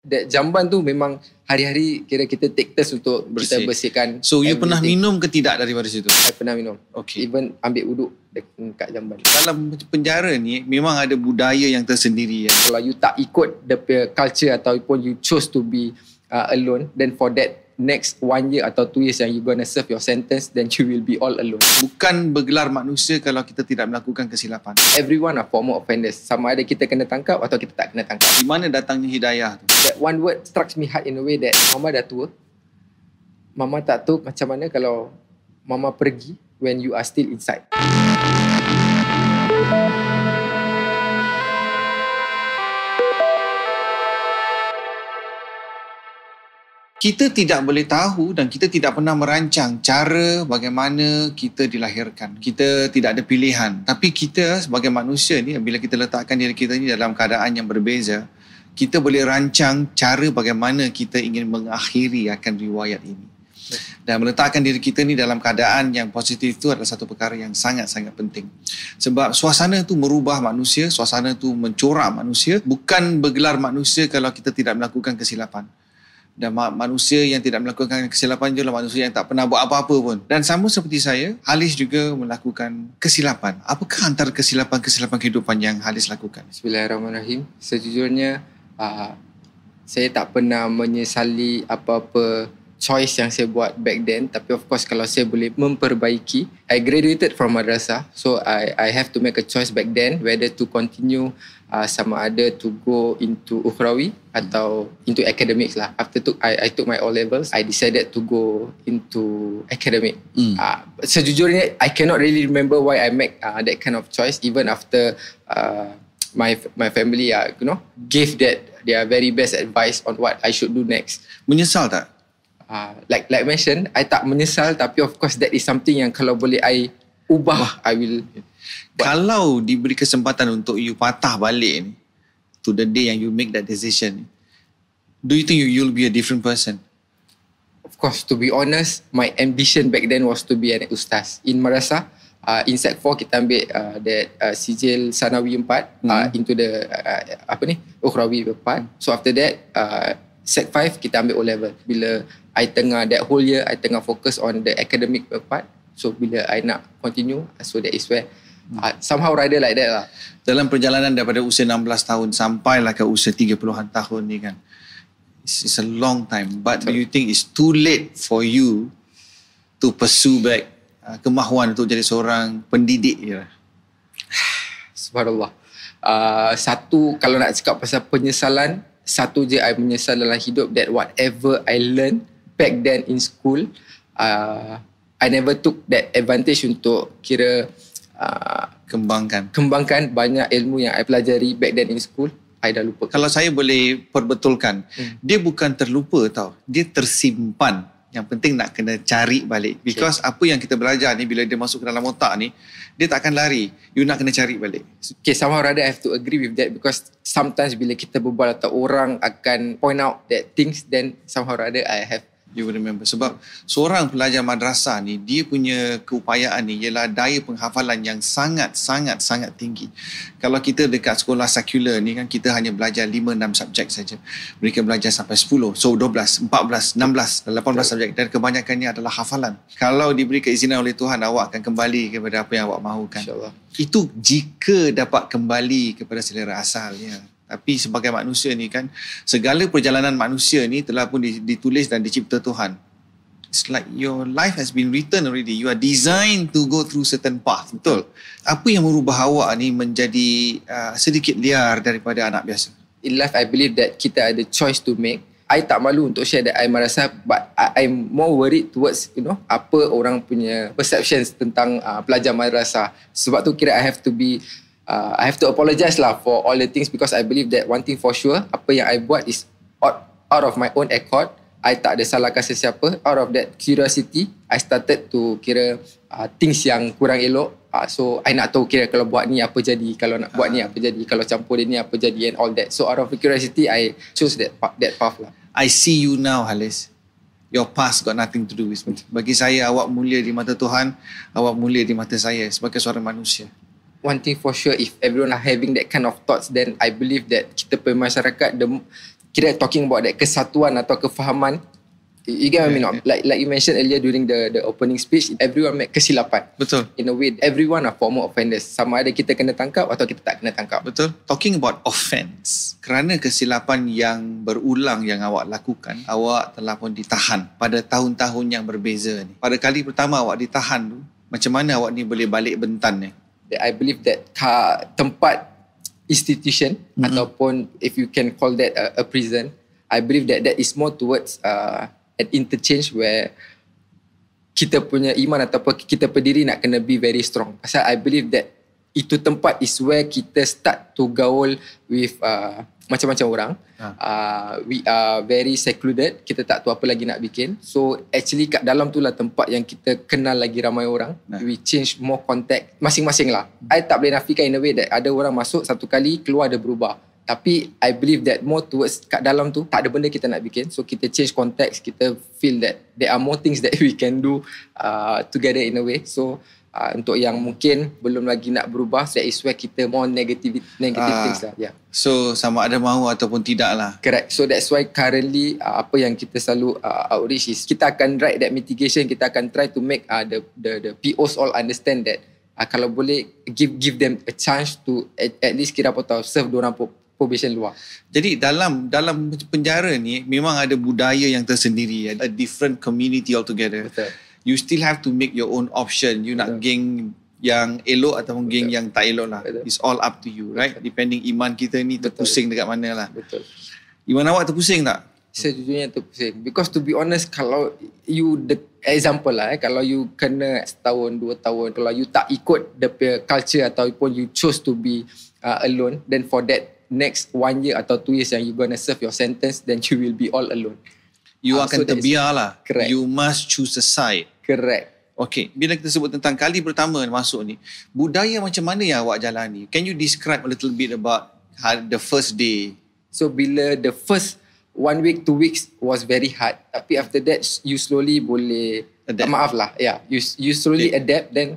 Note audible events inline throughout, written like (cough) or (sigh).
That jamban tu memang hari-hari kira kita take test untuk bersih-bersihkan. So you everything. pernah minum ke tidak daripada situ? I pernah minum. Okay. Even ambil wuduk dekat jamban. Dalam penjara ni memang ada budaya yang tersendiri. Ya? Kalau you tak ikut the culture ataupun you choose to be uh, alone then for that next one year atau two years yang you gonna serve your sentence then you will be all alone bukan bergelar manusia kalau kita tidak melakukan kesilapan everyone are former offenders sama ada kita kena tangkap atau kita tak kena tangkap di mana datangnya hidayah tu that one word struck me hard in a way that mama dah tua mama tak tahu macam mana kalau mama pergi when you are still inside kita tidak boleh tahu dan kita tidak pernah merancang cara bagaimana kita dilahirkan. Kita tidak ada pilihan. Tapi kita sebagai manusia ni bila kita letakkan diri kita ni dalam keadaan yang berbeza, kita boleh rancang cara bagaimana kita ingin mengakhiri akan riwayat ini. Dan meletakkan diri kita ni dalam keadaan yang positif itu adalah satu perkara yang sangat-sangat penting. Sebab suasana tu merubah manusia, suasana tu mencorak manusia. Bukan bergelar manusia kalau kita tidak melakukan kesilapan dan manusia yang tidak melakukan kesilapan juga lah manusia yang tak pernah buat apa-apa pun. Dan sama seperti saya, Halis juga melakukan kesilapan. Apakah antara kesilapan-kesilapan kehidupan yang Halis lakukan? Bismillahirrahmanirrahim. Sejujurnya, uh, saya tak pernah menyesali apa-apa choice yang saya buat back then tapi of course kalau saya boleh memperbaiki I graduated from madrasah so I I have to make a choice back then whether to continue uh, sama ada to go into ukhrawi hmm. atau into academics lah after took I I took my O levels I decided to go into academic hmm. uh, sejujurnya I cannot really remember why I make uh, that kind of choice even after uh, my my family uh, you know gave that their very best advice on what I should do next menyesal tak uh, like like mention I tak menyesal tapi of course that is something yang kalau boleh I ubah Wah. I will but, kalau diberi kesempatan untuk you patah balik ni to the day yang you make that decision do you think you you'll be a different person of course to be honest my ambition back then was to be an ustaz in Marasa, uh, in sec 4 kita ambil uh, that uh, sijil sanawi 4 mm. uh, hmm. into the uh, uh, apa ni ukhrawi 4 so after that uh, Sec 5 kita ambil O level. Bila I tengah that whole year I tengah focus on the academic part. So bila I nak continue so that is where hmm. Uh, somehow rider like that lah. Dalam perjalanan daripada usia 16 tahun sampailah ke usia 30-an tahun ni kan. It's, it's a long time. But Betul. do you think it's too late for you to pursue back uh, kemahuan untuk jadi seorang pendidik je lah? (sighs) Subhanallah. Uh, satu, kalau nak cakap pasal penyesalan, satu je I menyesal dalam hidup that whatever I learn back then in school uh, I never took that advantage untuk kira uh, kembangkan kembangkan banyak ilmu yang I pelajari back then in school I dah lupa kalau saya boleh perbetulkan hmm. dia bukan terlupa tau dia tersimpan yang penting nak kena cari balik because okay. apa yang kita belajar ni bila dia masuk ke dalam otak ni dia tak akan lari you nak kena cari balik okay somehow rather I have to agree with that because sometimes bila kita berbual atau orang akan point out that things then somehow rather I have you will remember sebab seorang pelajar madrasah ni dia punya keupayaan ni ialah daya penghafalan yang sangat sangat sangat tinggi kalau kita dekat sekolah sekular ni kan kita hanya belajar 5 6 subjek saja mereka belajar sampai 10 so 12 14 16 18 okay. subjek dan kebanyakannya adalah hafalan kalau diberi keizinan oleh Tuhan awak akan kembali kepada apa yang awak mahukan insyaallah itu jika dapat kembali kepada selera asal tapi sebagai manusia ni kan segala perjalanan manusia ni telah pun ditulis dan dicipta Tuhan. It's like your life has been written already. You are designed to go through certain path. Betul. Apa yang merubah awak ni menjadi uh, sedikit liar daripada anak biasa? In life I believe that kita ada choice to make. I tak malu untuk share that I merasa but I, I'm more worried towards you know apa orang punya perceptions tentang uh, pelajar madrasah. Sebab tu kira I have to be uh, I have to apologize lah for all the things because I believe that one thing for sure, apa yang I buat is out, out of my own accord. I tak ada salah kasih siapa. Out of that curiosity, I started to kira uh, things yang kurang elok. Uh, so, I nak tahu kira kalau buat ni apa jadi, kalau nak uh. buat ni ah. apa jadi, kalau campur dia ni apa jadi and all that. So, out of the curiosity, I choose that that path lah. I see you now, Halis. Your past got nothing to do with me. Bagi saya, awak mulia di mata Tuhan, awak mulia di mata saya sebagai seorang manusia one thing for sure if everyone are having that kind of thoughts then I believe that kita bermasyarakat the kita talking about that kesatuan atau kefahaman you get what I mean not? like like you mentioned earlier during the the opening speech everyone make kesilapan betul in a way everyone are former offenders sama ada kita kena tangkap atau kita tak kena tangkap betul talking about offense kerana kesilapan yang berulang yang awak lakukan awak telah pun ditahan pada tahun-tahun yang berbeza ni pada kali pertama awak ditahan tu macam mana awak ni boleh balik bentan ni that I believe that ka tempat institution mm-hmm. ataupun if you can call that a, a prison, I believe that that is more towards uh, an interchange where kita punya iman ataupun kita pendiri nak kena be very strong. Pasal I believe that itu tempat is where kita start to gaul with uh, macam-macam orang. Ha. Uh, we are very secluded. Kita tak tahu apa lagi nak bikin. So actually kat dalam tu lah tempat yang kita kenal lagi ramai orang. Ha. We change more contact masing-masing lah. Hmm. I tak boleh nafikan in a way that ada orang masuk satu kali, keluar ada berubah. Tapi I believe that more towards kat dalam tu tak ada benda kita nak bikin. So kita change context. Kita feel that there are more things that (laughs) we can do uh, together in a way. So uh, untuk yang hmm. mungkin belum lagi nak berubah that is where kita more negative negative uh, things lah yeah. so sama ada mahu ataupun tidak lah correct so that's why currently uh, apa yang kita selalu uh, outreach is kita akan write that mitigation kita akan try to make uh, the, the the POs all understand that uh, kalau boleh give give them a chance to at, at least kira apa tau serve diorang pun probation luar. Jadi dalam dalam penjara ni memang ada budaya yang tersendiri, a different community altogether. Betul you still have to make your own option you nak geng yang elok ataupun geng yang tak elok lah Betul. it's all up to you right Betul. depending iman kita ni terpusing Betul. dekat mana lah Betul. iman awak terpusing tak? sejujurnya terpusing because to be honest kalau you the example lah eh, kalau you kena setahun dua tahun kalau you tak ikut the culture ataupun you chose to be uh, alone then for that next one year atau two years yang you gonna serve your sentence then you will be all alone you I'm ah, akan terbiarlah. Correct. You must choose a side. Correct. Okay, bila kita sebut tentang kali pertama masuk ni, budaya macam mana yang awak jalani? Can you describe a little bit about ha, the first day? So, bila the first one week, two weeks was very hard. Tapi after that, you slowly boleh... Adapt. Uh, maaf lah. Yeah, you, you slowly adapt, adapt then...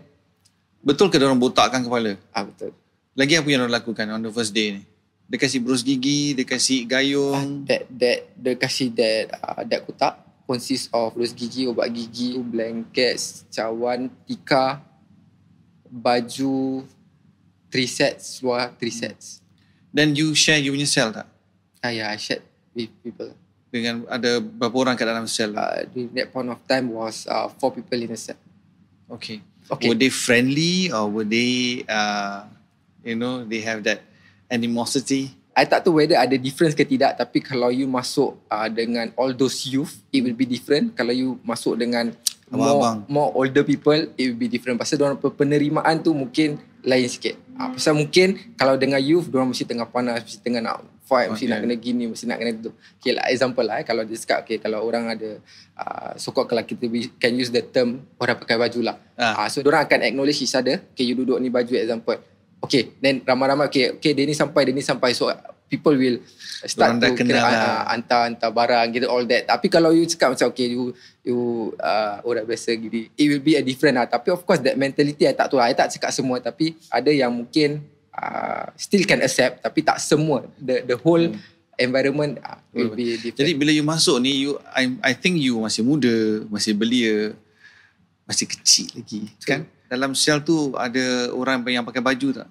Betul ke orang botakkan kepala? Ah betul. Lagi apa yang orang lakukan on the first day ni? dia kasi bros gigi, dia kasi gayung. Uh, that that dia kasi that uh, that kotak consists of berus gigi, ubat gigi, blanket, cawan, tika, baju, three sets, luar three sets. Then hmm. you share you punya cell tak? Uh, ah yeah, ya, I share with people. Dengan ada berapa orang kat dalam cell? Uh, during that point of time was uh, four people in a cell. Okay. okay. Were they friendly or were they, uh, you know, they have that animosity. I tak tahu whether ada difference ke tidak tapi kalau you masuk uh, dengan all those youth it will be different kalau you masuk dengan Abang-abang. more older people it will be different pasal dia orang penerimaan tu mungkin lain sikit. Uh, pasal mungkin kalau dengan youth dia orang mesti tengah panas mesti tengah nak fight mesti okay. nak kena gini mesti nak kena tu. Okay, lah example lah eh, kalau dia cakap okay, kalau orang ada uh, ah, sokok kalau kita can use the term orang pakai baju lah. Uh. Uh, so dia orang akan acknowledge each other okay, you duduk ni baju example okay then ramai-ramai okay okay dia ni sampai dia ni sampai so people will start Orang to kena ah, lah. Ah, hantar hantar barang gitu all that tapi kalau you cakap macam okay you you uh, orang biasa gini it will be a different lah tapi of course that mentality I tak tahu lah I tak cakap semua tapi ada yang mungkin uh, still can accept tapi tak semua the the whole hmm environment will be different. Jadi bila you masuk ni you I I think you masih muda, masih belia, masih kecil lagi, True. kan? dalam sel tu ada orang yang pakai baju tak?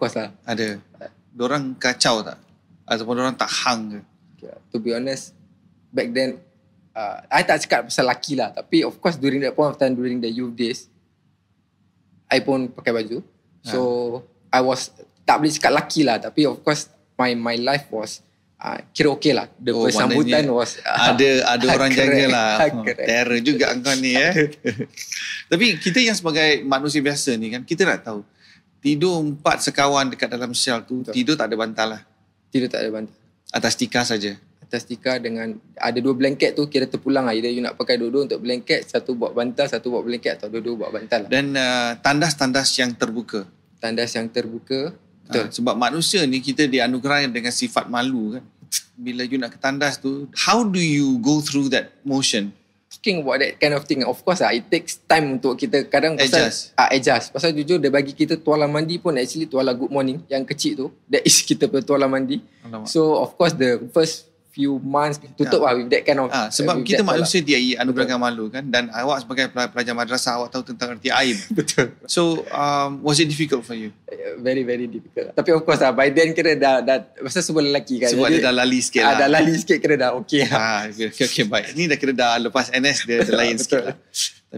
Of lah. Ada. Diorang kacau tak? Ataupun orang tak hang ke? Okay, to be honest, back then, uh, I tak cakap pasal lelaki lah. Tapi of course during that point of time, during the youth days, I pun pakai baju. So, ha. I was, tak boleh cakap lelaki lah. Tapi of course, my my life was uh, Ah, kira okey lah. The oh, sambutan was... (laughs) Ada uh, ada ah, orang correct, jaga lah. Ah, oh, terror juga kau ni eh. (laughs) Tapi kita yang sebagai manusia biasa ni kan, kita nak tahu. Tidur empat sekawan dekat dalam sel tu, Betul. tidur tak ada bantal lah. Tidur tak ada bantal. Atas tikar saja. Atas tikar dengan... Ada dua blanket tu kira terpulang lah. Either you nak pakai dua-dua untuk blanket, satu buat bantal, satu buat blanket atau dua-dua buat bantal lah. Dan uh, tandas-tandas yang terbuka. Tandas yang terbuka. Betul. Ha. Sebab manusia ni kita dianugerahi dengan sifat malu kan. Bila you nak ketandas tu, how do you go through that motion? Talking about that kind of thing, of course lah, it takes time untuk kita kadang pasal, adjust. Uh, adjust. Pasal jujur, dia bagi kita tuala mandi pun actually tuala good morning yang kecil tu. That is (laughs) kita punya tuala mandi. Alamak. So, of course, the first few months tutup yeah. lah with that kind of ha, sebab uh, kita manusia dia anugerahkan malu kan dan awak sebagai pelajar madrasah awak tahu tentang erti air (laughs) betul so um, was it difficult for you eh, very very difficult lah. tapi of course lah, by then kira dah, dah masa semua lelaki kan sebab dia dah lali sikit ah, lah. dah lali sikit kira dah okay lah ha, okay, okay, baik ni dah kira dah lepas NS dia, dia lain (laughs) sikit lah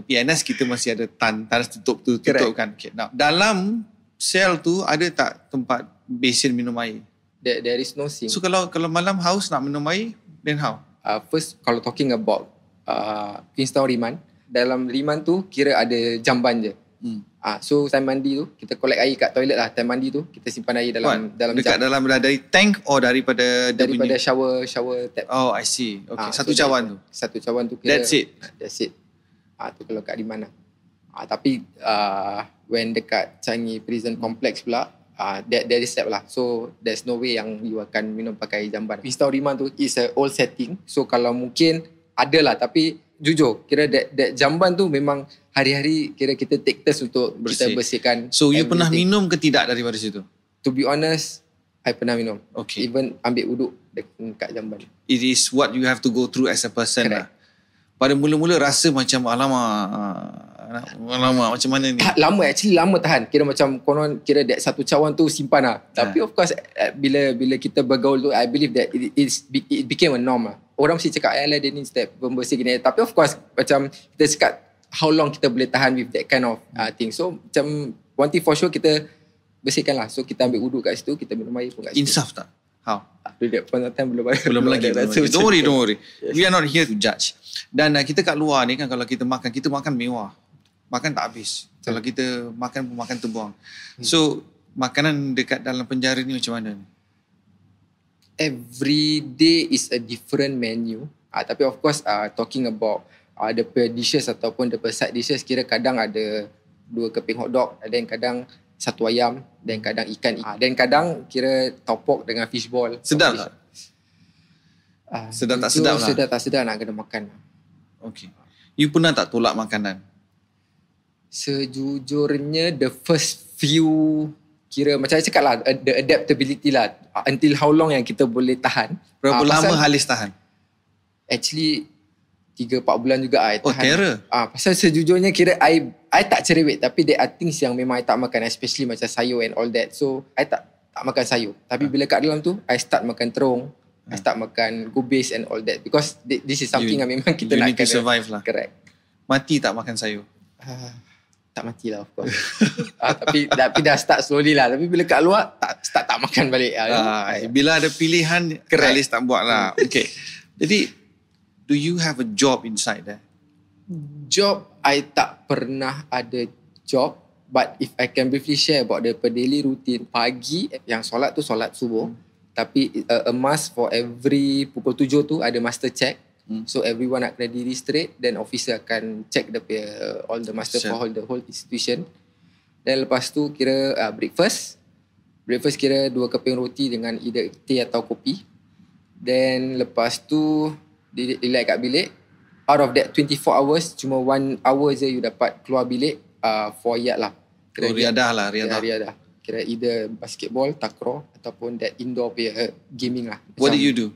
tapi NS kita masih ada tan, tan tutup tu tutup kan okay, now, dalam sel tu ada tak tempat basin minum air there, there is no sink. So kalau kalau malam haus nak minum air, then how? Uh, first, kalau talking about uh, Queenstown Riman, dalam Riman tu kira ada jamban je. Hmm. Uh, so, time mandi tu, kita collect air kat toilet lah. Time mandi tu, kita simpan air dalam What? dalam Dekat jam. dalam dari tank or daripada Daripada dia punya? shower shower tap. Oh, I see. Okay. Uh, satu so cawan tu? Satu cawan tu kira. That's it? That's it. Ah, tu kalau kat Riman lah. Uh, tapi, uh, when dekat Changi Prison Complex pula, Ah, that, that is step lah. So, there's no way yang you akan minum pakai jamban. Mister Riman tu is a old setting. So, kalau mungkin, ada lah. Tapi, jujur, kira that, that jamban tu memang hari-hari kira kita take test untuk bersih bersihkan. So, you pernah thing. minum ke tidak dari baris itu? To be honest, I pernah minum. Okay. Even ambil uduk dekat jamban. It is what you have to go through as a person lah. Correct. lah. Pada mula-mula rasa macam, alamak, ah, lama macam mana ni? Tak lama actually lama tahan. Kira macam konon kira that satu cawan tu simpan lah. Ah. Tapi of course eh, bila bila kita bergaul tu I believe that it, it's, it became a norm lah. Orang mesti cakap ayah lah dia ni step pembersih gini. Tapi of course macam kita cakap how long kita boleh tahan with that kind of uh, thing. So macam one thing for sure kita bersihkan lah. So kita ambil uduk kat situ, kita minum air pun kat situ. Insaf tak? How? Dari that point of time belum ada. Belum lagi. Don't worry, don't worry. Yes. We are not here to judge. Dan uh, kita kat luar ni kan kalau kita makan, kita makan mewah makan tak habis. Yeah. Kalau ya. kita makan pun makan terbuang. Hmm. So, makanan dekat dalam penjara ni macam mana? Every day is a different menu. Uh, tapi of course, uh, talking about uh, the dishes ataupun the side dishes, kira kadang ada dua keping hot dog, ada yang kadang satu ayam, dan kadang ikan. Uh, dan kadang kira topok dengan fishball. Sedap tak? Uh, sedap tak sedap lah? Sedap tak sedap nak kena makan. Okay. You pernah tak tolak makanan? Sejujurnya the first few kira macam saya cakap lah uh, the adaptability lah uh, until how long yang kita boleh tahan. Berapa uh, lama Halis tahan? Actually 3-4 bulan juga saya oh, tahan. Oh kira? Ah, pasal sejujurnya kira I, I tak cerewet tapi there are things yang memang I tak makan especially macam sayur and all that. So I tak tak makan sayur. Tapi uh. bila kat dalam tu I start makan terung. Uh. I ah. start makan gubis and all that because this is something you, yang memang kita you nak need to survive lah. Correct. Mati tak makan sayur? Uh tak mati lah of course. ha, (laughs) tapi, tapi dah start slowly lah. Tapi bila kat luar, tak, start tak makan balik. Ha, bila ada pilihan, Correct. at tak buat lah. Hmm. okay. Jadi, do you have a job inside there? Job, I tak pernah ada job. But if I can briefly share about the daily routine, pagi yang solat tu solat subuh. Hmm. Tapi a, eh, a must for every pukul tujuh tu ada master check. Hmm. So everyone nak kena diri straight then officer akan check the peer, uh, all the master sure. for all the whole institution. Then lepas tu kira uh, breakfast. Breakfast kira dua keping roti dengan either teh atau kopi. Then lepas tu relax kat bilik. Out of that 24 hours cuma one hour je you dapat keluar bilik uh, for yard lah. Kira oh, riadah lah, riadah. Ya, riadah. Kira either basketball, takraw ataupun that indoor player, uh, gaming lah. Macam, What do you do?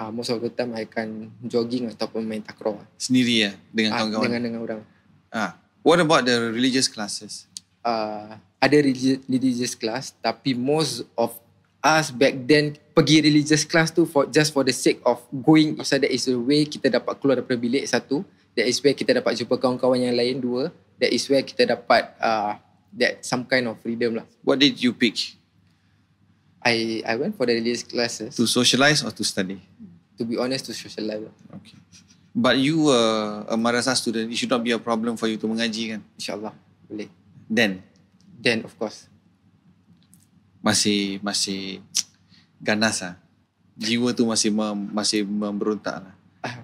uh, most of the time I akan jogging ataupun main takraw. Sendiri ya? Dengan ah, kawan-kawan? Uh, dengan, dengan orang. Uh, what about the religious classes? Uh, ada religious, religious class tapi most of us back then pergi religious class tu for just for the sake of going so that is the way kita dapat keluar daripada bilik satu that is where kita dapat jumpa kawan-kawan yang lain dua that is where kita dapat uh, that some kind of freedom lah what did you pick i i went for the religious classes to socialize or to study to be honest to social life. Okay. But you were a madrasah student, it should not be a problem for you to mengaji kan? Insyaallah. Boleh. Then then of course. Masih masih ganas ah. Jiwa tu masih mem, masih memberontak lah. Ah,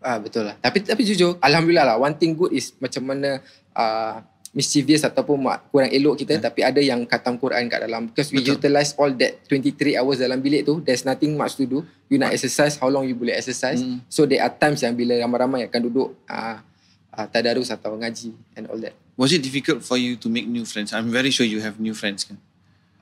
ah betul lah. Tapi tapi jujur, alhamdulillah lah. One thing good is macam mana ah, mischievous ataupun kurang elok kita yeah. tapi ada yang khatam Quran kat dalam because we Betul. utilize all that 23 hours dalam bilik tu there's nothing much to do you nak exercise how long you boleh exercise mm. so there are times yang bila ramai-ramai akan duduk uh, uh, tadarus atau ngaji and all that was it difficult for you to make new friends i'm very sure you have new friends kan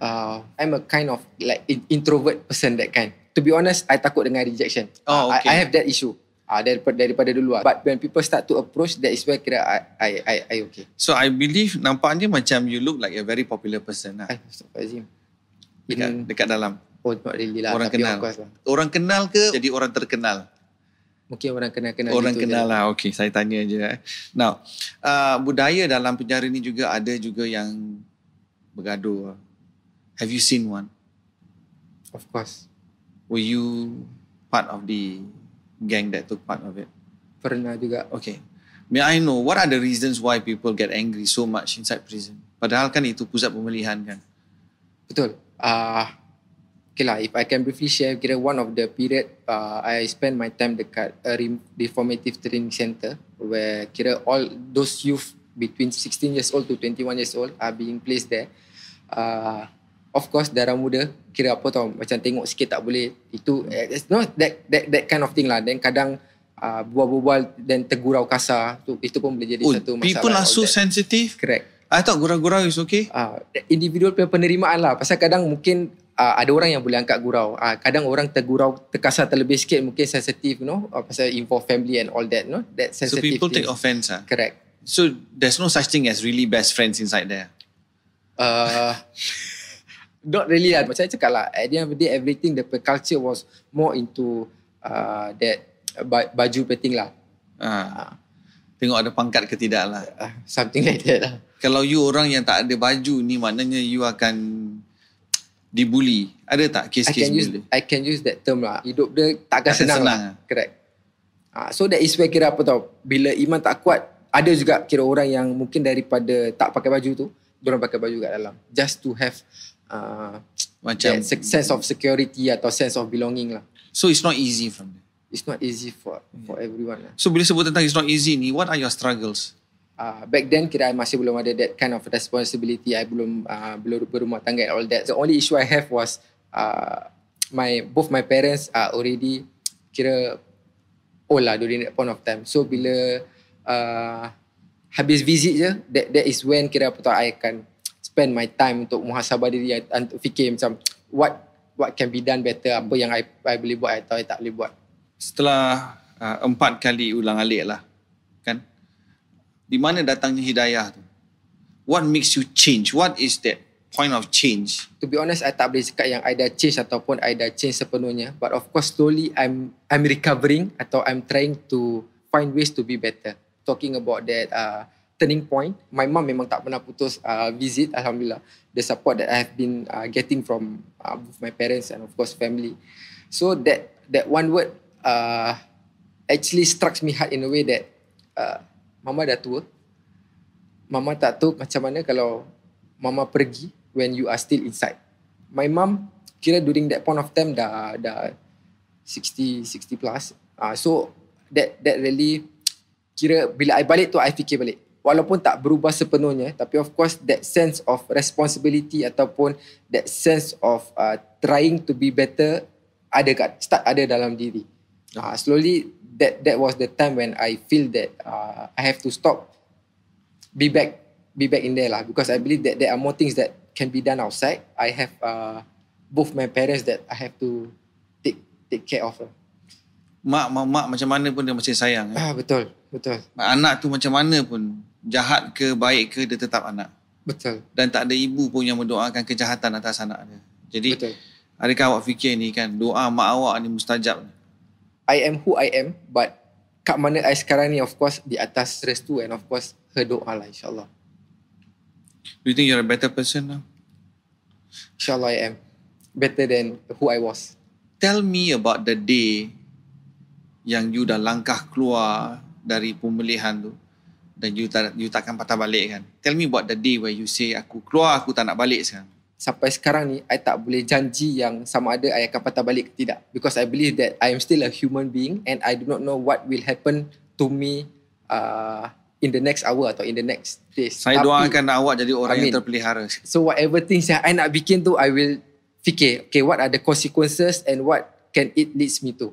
uh, i'm a kind of like introvert person that kind to be honest i takut dengan rejection oh, okay. I, i have that issue uh, daripada daripada dulu lah. but when people start to approach that is where kira I, I I I okay so I believe nampaknya macam you look like a very popular person lah Azim dekat, hmm. dekat dalam oh not really lah orang kenal lah. orang kenal ke jadi orang terkenal Mungkin okay, orang kenal-kenal gitu. Orang kenal lah. okay. saya tanya je. Eh. Now, uh, budaya dalam penjara ni juga ada juga yang bergaduh. Have you seen one? Of course. Were you part of the gang that took part of it? Pernah juga. Okay. May I know what are the reasons why people get angry so much inside prison? Padahal kan itu pusat pemilihan kan? Betul. Uh, okay lah, if I can briefly share, kira one of the period uh, I spend my time dekat a reformative training center where kira all those youth between 16 years old to 21 years old are being placed there. Uh, of course darah muda kira apa tau macam tengok sikit tak boleh itu eh, it's not that that that kind of thing lah then kadang uh, ah, buah-buah dan tegurau kasar tu itu pun boleh jadi oh, satu masalah people are so that. sensitive correct I thought gurau-gurau is okay. Uh, individual penerimaan lah. Pasal kadang mungkin uh, ada orang yang boleh angkat gurau. Uh, kadang orang tegurau, terkasar terlebih sikit. Mungkin sensitive, you know. Uh, pasal involve family and all that, you know. That sensitive so, people thing. take offense lah? Correct. So, there's no such thing as really best friends inside there? Uh, (laughs) not really lah. Macam saya cakap lah, at the end of the day, everything, the culture was more into uh, that uh, baju plating lah. Ha. Tengok ada pangkat ke tidak lah. Uh, something like that lah. Kalau you orang yang tak ada baju ni, maknanya you akan dibully. Ada tak kes-kes bully? Use, I can use that term lah. Hidup dia tak senang, senang lah. lah. Correct. Uh, so that is where kira apa tau, bila iman tak kuat, ada juga kira orang yang mungkin daripada tak pakai baju tu, orang pakai baju kat dalam. Just to have Uh, macam that success of security atau sense of belonging lah. So it's not easy from there. It's not easy for yeah. for everyone lah. So bila sebut tentang it's not easy ni, what are your struggles? Uh, back then kira I masih belum ada that kind of responsibility. I belum uh, belum berumah tangga and all that. The only issue I have was uh, my both my parents are already kira old lah during that point of time. So bila uh, habis visit je, that that is when kira apa tu I akan spend my time untuk muhasabah diri untuk fikir macam what what can be done better apa yang I, I boleh buat atau I tak boleh buat setelah uh, empat kali ulang alik lah kan di mana datangnya hidayah tu what makes you change what is that point of change to be honest I tak boleh cakap yang I dah change ataupun I dah change sepenuhnya but of course slowly I'm I'm recovering atau I'm trying to find ways to be better talking about that uh, turning point. My mum memang tak pernah putus uh, visit, Alhamdulillah. The support that I have been uh, getting from uh, both my parents and of course family. So that that one word uh, actually struck me hard in a way that uh, mama dah tua. Mama tak tahu macam mana kalau mama pergi when you are still inside. My mum kira during that point of time dah dah 60 60 plus. Uh, so that that really kira bila I balik tu I fikir balik walaupun tak berubah sepenuhnya tapi of course that sense of responsibility ataupun that sense of uh, trying to be better ada kat start ada dalam diri uh, slowly that that was the time when i feel that uh, i have to stop be back be back in there lah because i believe that there are more things that can be done outside i have uh, both my parents that i have to take take care of mak mak, mak macam mana pun dia masih sayang eh? ah betul betul anak tu macam mana pun jahat ke baik ke dia tetap anak. Betul. Dan tak ada ibu pun yang mendoakan kejahatan atas anak dia. Jadi Betul. Adakah awak fikir ni kan doa mak awak ni mustajab I am who I am but kat mana I sekarang ni of course di atas stress tu and of course her doa lah insyaAllah. Do you think you're a better person now? InsyaAllah I am. Better than who I was. Tell me about the day yang you dah langkah keluar dari pemulihan tu. Uh, dan you tak, you takkan patah balik kan. Tell me about the day where you say aku keluar aku tak nak balik sekarang. Sampai sekarang ni I tak boleh janji yang sama ada I akan patah balik ke tidak because I believe that I am still a human being and I do not know what will happen to me uh, in the next hour atau in the next days. Saya Tapi, doakan awak jadi orang I mean, yang terpelihara. So whatever things yang I nak bikin tu, I will fikir, okay, what are the consequences and what can it leads me to?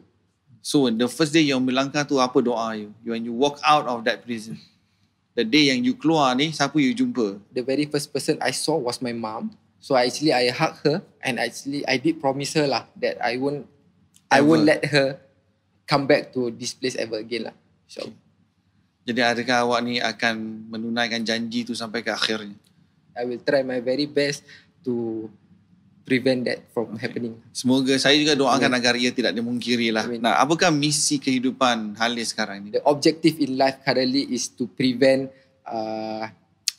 So the first day yang melangkah tu, apa doa you? When you walk out of that prison? the day yang you keluar ni siapa you jumpa the very first person i saw was my mom so actually i hug her and actually i did promise her lah that i won't ever. i won't let her come back to this place ever again lah so jadi adakah awak ni akan menunaikan janji tu sampai ke akhirnya i will try my very best to prevent that from happening. Semoga saya juga doakan yeah. agar ia tidak dimungkiri lah. I mean, nah, apakah misi kehidupan Halil sekarang ini? The objective in life currently is to prevent uh,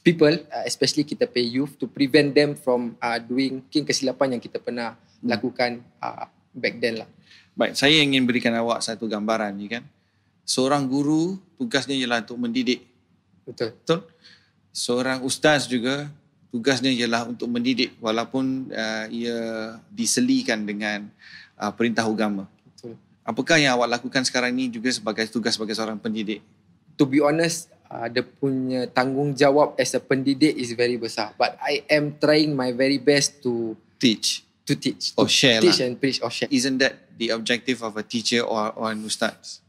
people, uh, especially kita pay youth, to prevent them from uh, doing king kesilapan yang kita pernah hmm. lakukan uh, back then lah. Baik, saya ingin berikan awak satu gambaran ni ya kan. Seorang guru tugasnya ialah untuk mendidik. Betul. Betul. Seorang ustaz juga tugasnya ialah untuk mendidik walaupun uh, ia diselikan dengan uh, perintah agama. Betul. Apakah yang awak lakukan sekarang ini juga sebagai tugas sebagai seorang pendidik? To be honest, uh, the punya tanggungjawab as a pendidik is very besar. But I am trying my very best to teach. To teach. Or to share. Lah. Teach lah. and preach or share. Isn't that the objective of a teacher or, or an ustaz?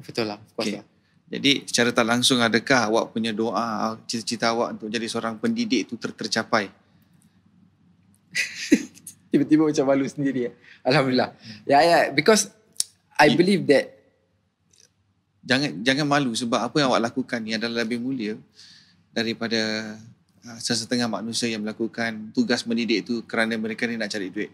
Betul lah. okay. lah. Jadi secara tak langsung adakah awak punya doa, cita-cita awak untuk jadi seorang pendidik itu ter- tercapai? (laughs) Tiba-tiba macam malu sendiri. Eh. Alhamdulillah. Ya, yeah, ya. Yeah, because I believe that jangan jangan malu sebab apa yang awak lakukan ni adalah lebih mulia daripada ah, sesetengah manusia yang melakukan tugas mendidik itu kerana mereka ni nak cari duit.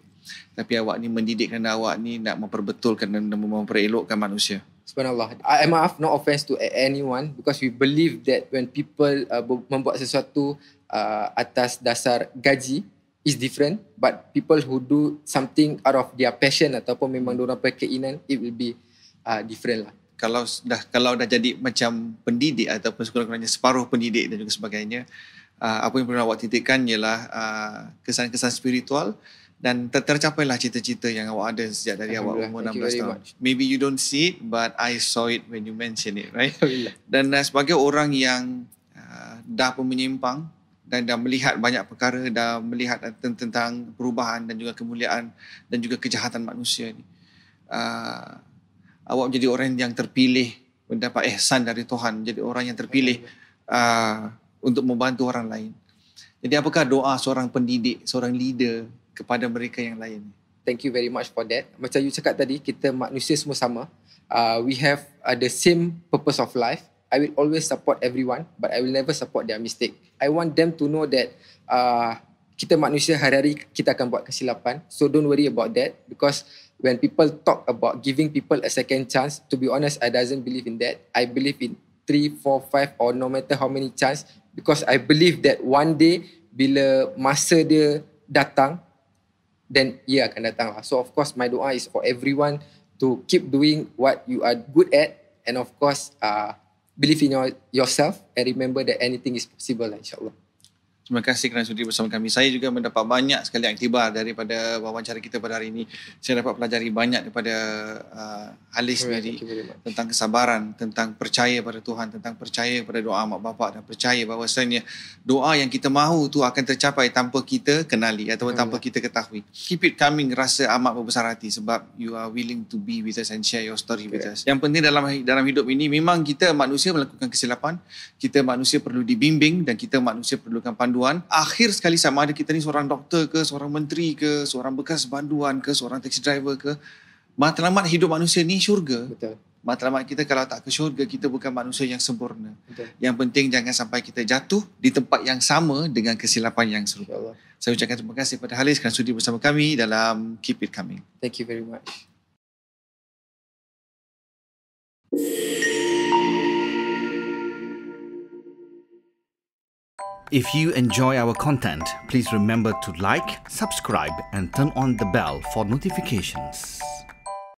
Tapi awak ni mendidik kerana awak ni nak memperbetulkan dan memperelokkan manusia. Subhanallah. I, I maaf, no offense to anyone because we believe that when people uh, membuat sesuatu uh, atas dasar gaji is different but people who do something out of their passion ataupun memang mereka berkeinginan it will be uh, different lah. Kalau dah kalau dah jadi macam pendidik ataupun sekurang-kurangnya separuh pendidik dan juga sebagainya uh, apa yang perlu awak titikkan ialah uh, kesan-kesan spiritual dan ter- tercapailah cita-cita yang awak ada sejak dari awak umur 16 tahun. Much. Maybe you don't see it but I saw it when you mention it, right? Dan uh, sebagai orang yang uh, dah pun menyimpang dan dah melihat banyak perkara, dah melihat tentang perubahan dan juga kemuliaan dan juga kejahatan manusia ni. Uh, awak menjadi orang yang terpilih mendapat ihsan dari Tuhan, jadi orang yang terpilih uh, untuk membantu orang lain. Jadi apakah doa seorang pendidik, seorang leader kepada mereka yang lain. Thank you very much for that. Macam you cakap tadi, kita manusia semua sama. Uh, we have uh, the same purpose of life. I will always support everyone, but I will never support their mistake. I want them to know that uh, kita manusia hari-hari kita akan buat kesilapan. So don't worry about that because when people talk about giving people a second chance, to be honest, I doesn't believe in that. I believe in three, four, five or no matter how many chance because I believe that one day bila masa dia datang, then ia akan datang lah. So of course my doa is for everyone to keep doing what you are good at and of course uh, believe in your, yourself and remember that anything is possible lah insyaAllah. Terima kasih kerana sudi bersama kami. Saya juga mendapat banyak sekali aktibar daripada wawancara kita pada hari ini. Saya dapat pelajari banyak daripada uh, Halis sendiri tentang kesabaran, tentang percaya pada Tuhan, tentang percaya pada doa mak bapak dan percaya bahawa sebenarnya doa yang kita mahu tu akan tercapai tanpa kita kenali atau tanpa kita ketahui. Keep it coming rasa amat berbesar hati sebab you are willing to be with us and share your story with us. Yang penting dalam dalam hidup ini memang kita manusia melakukan kesilapan, kita manusia perlu dibimbing dan kita manusia perlukan panduan banduan akhir sekali sama ada kita ni seorang doktor ke seorang menteri ke seorang bekas banduan ke seorang taxi driver ke matlamat hidup manusia ni syurga betul matlamat kita kalau tak ke syurga kita bukan manusia yang sempurna betul. yang penting jangan sampai kita jatuh di tempat yang sama dengan kesilapan yang serupa saya ucapkan terima kasih kepada Halis kerana sudi bersama kami dalam Keep It Coming thank you very much If you enjoy our content, please remember to like, subscribe and turn on the bell for notifications.